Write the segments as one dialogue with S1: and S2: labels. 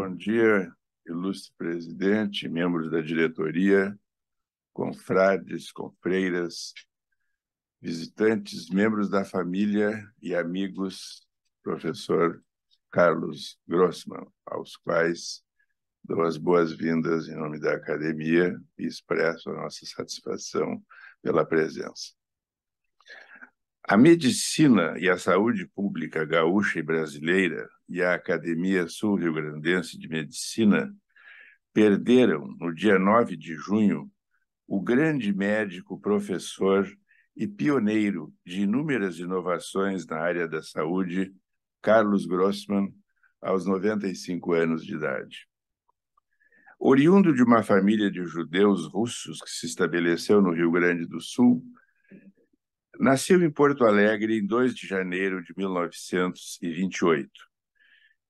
S1: Bom dia, ilustre presidente, membros da diretoria, confrades, confreiras, visitantes, membros da família e amigos, professor Carlos Grossman, aos quais dou as boas-vindas em nome da academia e expresso a nossa satisfação pela presença. A medicina e a saúde pública gaúcha e brasileira e a Academia Sul-Rio Grandense de Medicina perderam, no dia 9 de junho, o grande médico, professor e pioneiro de inúmeras inovações na área da saúde, Carlos Grossman, aos 95 anos de idade. Oriundo de uma família de judeus russos que se estabeleceu no Rio Grande do Sul, nasceu em Porto Alegre em 2 de janeiro de 1928.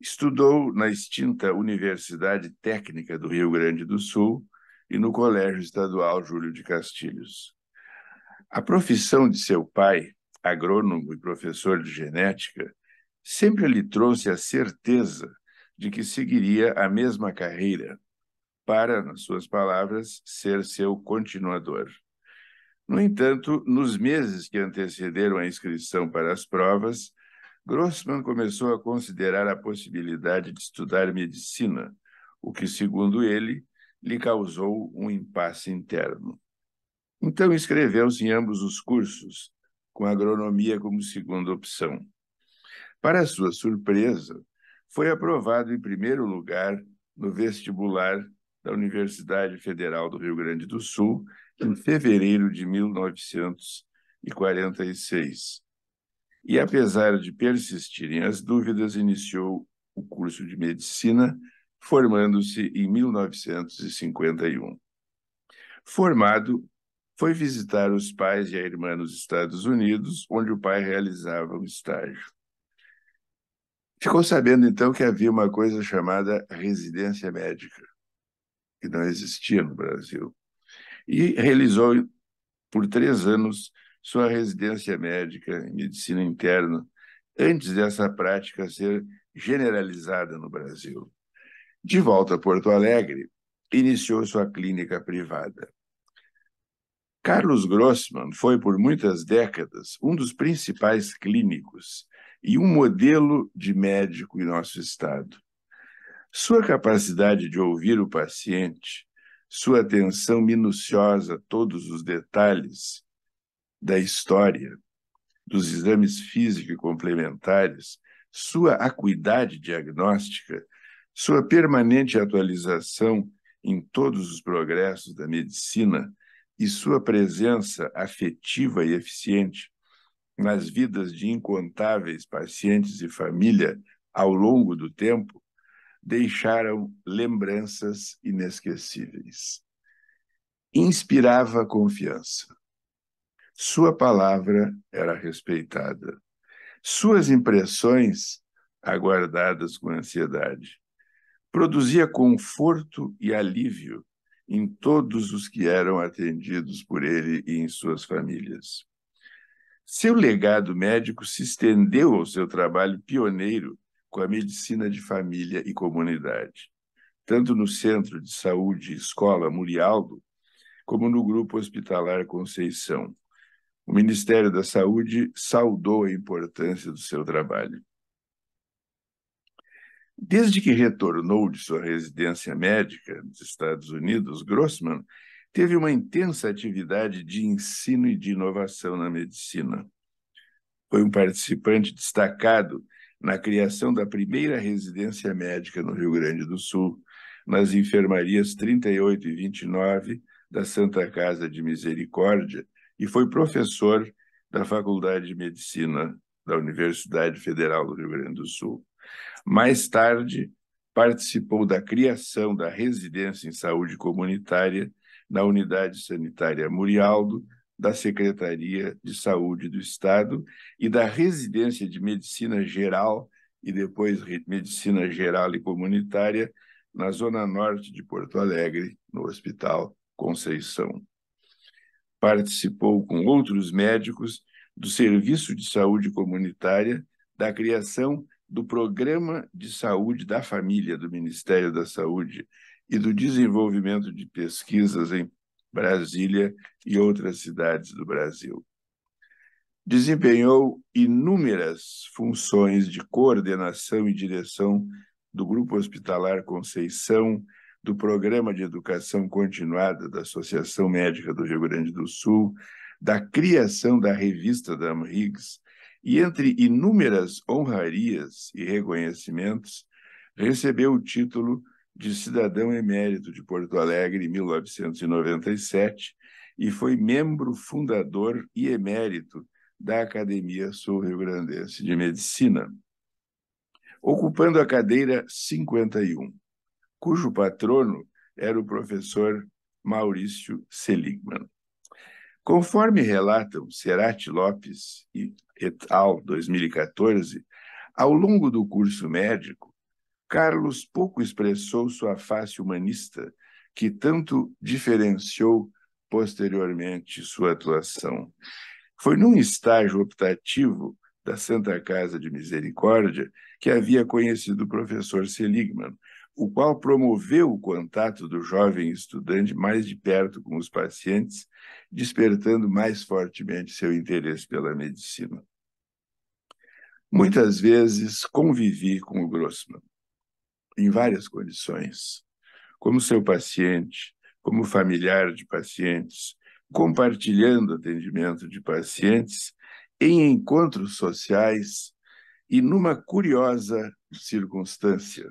S1: Estudou na extinta Universidade Técnica do Rio Grande do Sul e no Colégio Estadual Júlio de Castilhos. A profissão de seu pai, agrônomo e professor de genética, sempre lhe trouxe a certeza de que seguiria a mesma carreira, para, nas suas palavras, ser seu continuador. No entanto, nos meses que antecederam a inscrição para as provas, Grossman começou a considerar a possibilidade de estudar medicina, o que, segundo ele, lhe causou um impasse interno. Então inscreveu-se em ambos os cursos, com agronomia como segunda opção. Para sua surpresa, foi aprovado em primeiro lugar no vestibular da Universidade Federal do Rio Grande do Sul em fevereiro de 1946 e, apesar de persistirem as dúvidas, iniciou o curso de medicina, formando-se em 1951. Formado, foi visitar os pais e a irmã nos Estados Unidos, onde o pai realizava um estágio. Ficou sabendo então que havia uma coisa chamada residência médica, que não existia no Brasil, e realizou por três anos sua residência médica em medicina interna antes dessa prática ser generalizada no Brasil. De volta a Porto Alegre, iniciou sua clínica privada. Carlos Grossman foi, por muitas décadas, um dos principais clínicos e um modelo de médico em nosso estado. Sua capacidade de ouvir o paciente, sua atenção minuciosa a todos os detalhes da história dos exames físicos e complementares, sua acuidade diagnóstica, sua permanente atualização em todos os progressos da medicina e sua presença afetiva e eficiente nas vidas de incontáveis pacientes e família ao longo do tempo, deixaram lembranças inesquecíveis. Inspirava confiança. Sua palavra era respeitada. Suas impressões aguardadas com ansiedade. Produzia conforto e alívio em todos os que eram atendidos por ele e em suas famílias. Seu legado médico se estendeu ao seu trabalho pioneiro com a medicina de família e comunidade, tanto no Centro de Saúde e Escola Murialdo, como no Grupo Hospitalar Conceição, o Ministério da Saúde saudou a importância do seu trabalho. Desde que retornou de sua residência médica nos Estados Unidos, Grossman teve uma intensa atividade de ensino e de inovação na medicina. Foi um participante destacado na criação da primeira residência médica no Rio Grande do Sul, nas enfermarias 38 e 29 da Santa Casa de Misericórdia, e foi professor da Faculdade de Medicina da Universidade Federal do Rio Grande do Sul. Mais tarde, participou da criação da residência em saúde comunitária na Unidade Sanitária Murialdo, da Secretaria de Saúde do Estado e da residência de Medicina Geral e depois Medicina Geral e Comunitária na Zona Norte de Porto Alegre, no Hospital Conceição participou com outros médicos do Serviço de Saúde Comunitária da criação do Programa de Saúde da Família do Ministério da Saúde e do desenvolvimento de pesquisas em Brasília e outras cidades do Brasil. Desempenhou inúmeras funções de coordenação e direção do Grupo Hospitalar Conceição do Programa de Educação Continuada da Associação Médica do Rio Grande do Sul, da criação da revista da Riggs, e entre inúmeras honrarias e reconhecimentos, recebeu o título de Cidadão Emérito de Porto Alegre em 1997 e foi membro fundador e emérito da Academia Sul-Rio-Grandense de Medicina, ocupando a cadeira 51 cujo patrono era o professor Maurício Seligman. Conforme relatam Serati Lopes e et al. 2014, ao longo do curso médico, Carlos pouco expressou sua face humanista, que tanto diferenciou posteriormente sua atuação. Foi num estágio optativo da Santa Casa de Misericórdia que havia conhecido o professor Seligman, o qual promoveu o contato do jovem estudante mais de perto com os pacientes, despertando mais fortemente seu interesse pela medicina. Muitas vezes convivi com o Grossman, em várias condições, como seu paciente, como familiar de pacientes, compartilhando atendimento de pacientes, em encontros sociais e numa curiosa circunstância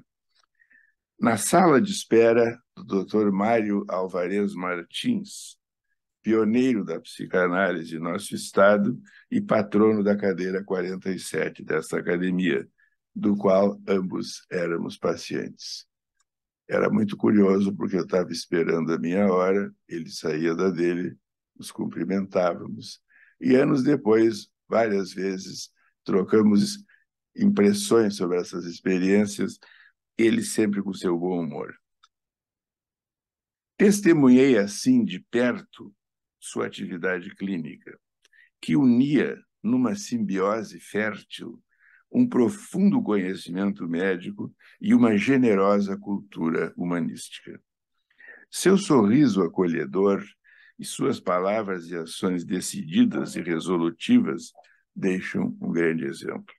S1: na sala de espera do Dr. Mário Alvarez Martins, pioneiro da psicanálise em nosso estado e patrono da cadeira 47 dessa academia, do qual ambos éramos pacientes. Era muito curioso porque eu estava esperando a minha hora, ele saía da dele, nos cumprimentávamos e anos depois, várias vezes, trocamos impressões sobre essas experiências ele sempre com seu bom humor. Testemunhei assim de perto sua atividade clínica, que unia numa simbiose fértil um profundo conhecimento médico e uma generosa cultura humanística. Seu sorriso acolhedor e suas palavras e ações decididas e resolutivas deixam um grande exemplo.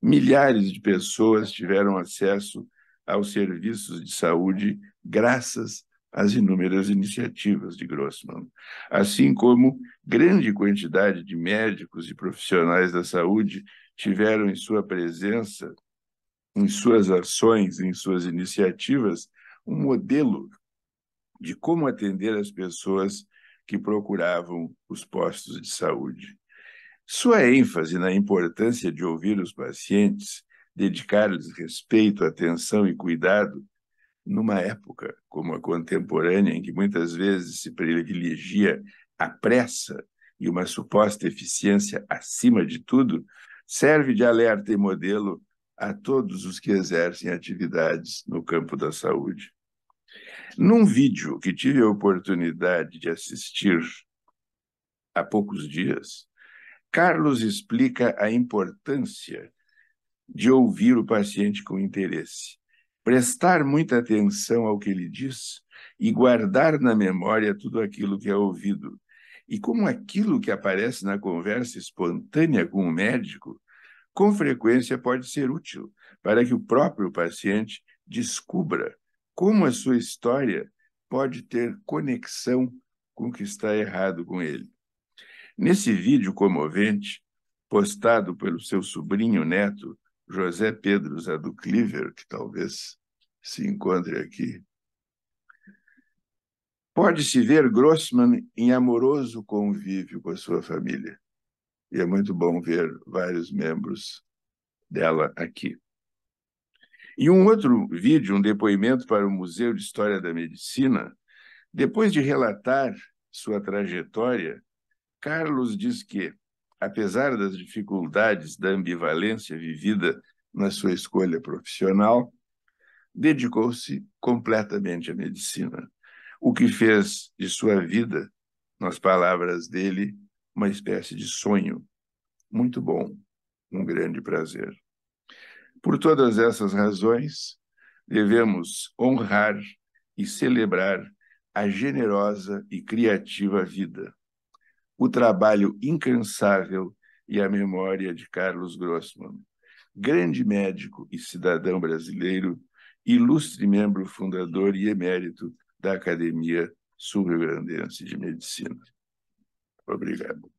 S1: Milhares de pessoas tiveram acesso aos serviços de saúde graças às inúmeras iniciativas de Grossman, assim como grande quantidade de médicos e profissionais da saúde tiveram em sua presença, em suas ações, em suas iniciativas, um modelo de como atender as pessoas que procuravam os postos de saúde. Sua ênfase na importância de ouvir os pacientes, dedicar-lhes respeito, atenção e cuidado, numa época como a contemporânea, em que muitas vezes se privilegia a pressa e uma suposta eficiência acima de tudo, serve de alerta e modelo a todos os que exercem atividades no campo da saúde. Num vídeo que tive a oportunidade de assistir há poucos dias, Carlos explica a importância de ouvir o paciente com interesse, prestar muita atenção ao que ele diz e guardar na memória tudo aquilo que é ouvido. E como aquilo que aparece na conversa espontânea com o médico, com frequência pode ser útil para que o próprio paciente descubra como a sua história pode ter conexão com o que está errado com ele. Nesse vídeo comovente, postado pelo seu sobrinho neto, José Pedro Zadu Cliver, que talvez se encontre aqui, pode-se ver Grossman em amoroso convívio com a sua família. E é muito bom ver vários membros dela aqui. E um outro vídeo, um depoimento para o Museu de História da Medicina, depois de relatar sua trajetória, Carlos diz que, apesar das dificuldades da ambivalência vivida na sua escolha profissional, dedicou-se completamente à medicina, o que fez de sua vida, nas palavras dele, uma espécie de sonho. Muito bom, um grande prazer. Por todas essas razões, devemos honrar e celebrar a generosa e criativa vida o trabalho incansável e a memória de Carlos Grossman, grande médico e cidadão brasileiro, ilustre membro fundador e emérito da Academia Sul-Rio-Grandense de Medicina. Obrigado.